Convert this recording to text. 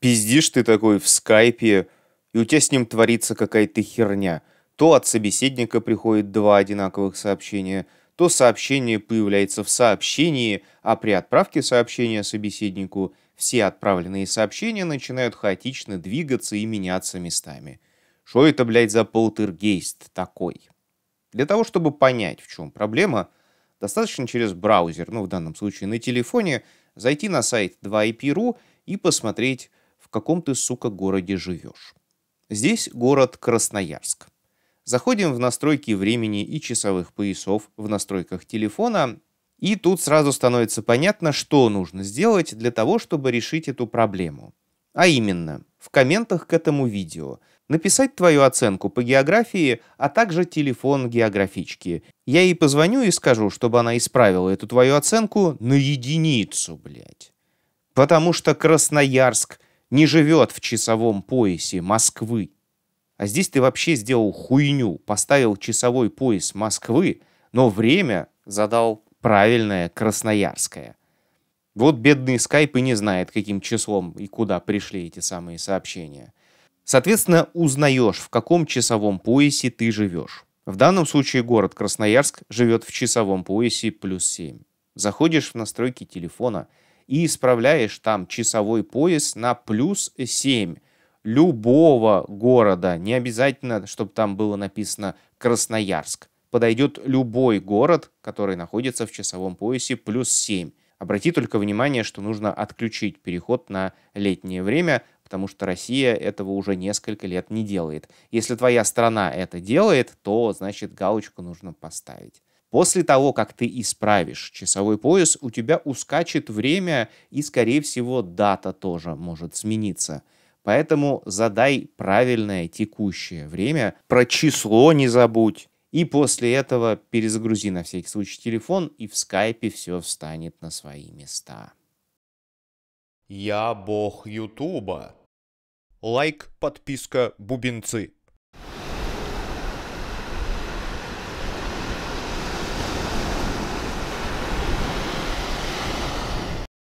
Пиздишь ты такой в скайпе, и у тебя с ним творится какая-то херня. То от собеседника приходит два одинаковых сообщения, то сообщение появляется в сообщении, а при отправке сообщения собеседнику все отправленные сообщения начинают хаотично двигаться и меняться местами. Что это, блядь, за полтергейст такой? Для того, чтобы понять, в чем проблема, достаточно через браузер, ну, в данном случае на телефоне, зайти на сайт 2IP.ru и посмотреть каком ты, сука, городе живешь. Здесь город Красноярск. Заходим в настройки времени и часовых поясов в настройках телефона, и тут сразу становится понятно, что нужно сделать для того, чтобы решить эту проблему. А именно, в комментах к этому видео написать твою оценку по географии, а также телефон географички. Я ей позвоню и скажу, чтобы она исправила эту твою оценку на единицу, блядь. Потому что Красноярск не живет в часовом поясе Москвы. А здесь ты вообще сделал хуйню, поставил часовой пояс Москвы, но время задал правильное красноярское. Вот бедный скайп и не знает, каким числом и куда пришли эти самые сообщения. Соответственно, узнаешь, в каком часовом поясе ты живешь. В данном случае город Красноярск живет в часовом поясе плюс 7. Заходишь в настройки телефона – и исправляешь там часовой пояс на плюс 7 любого города. Не обязательно, чтобы там было написано Красноярск. Подойдет любой город, который находится в часовом поясе плюс 7. Обрати только внимание, что нужно отключить переход на летнее время, потому что Россия этого уже несколько лет не делает. Если твоя страна это делает, то значит галочку нужно поставить. После того, как ты исправишь часовой пояс, у тебя ускачет время и, скорее всего, дата тоже может смениться. Поэтому задай правильное текущее время, про число не забудь. И после этого перезагрузи на всякий случай телефон, и в скайпе все встанет на свои места. Я бог Ютуба. Лайк, подписка, бубенцы.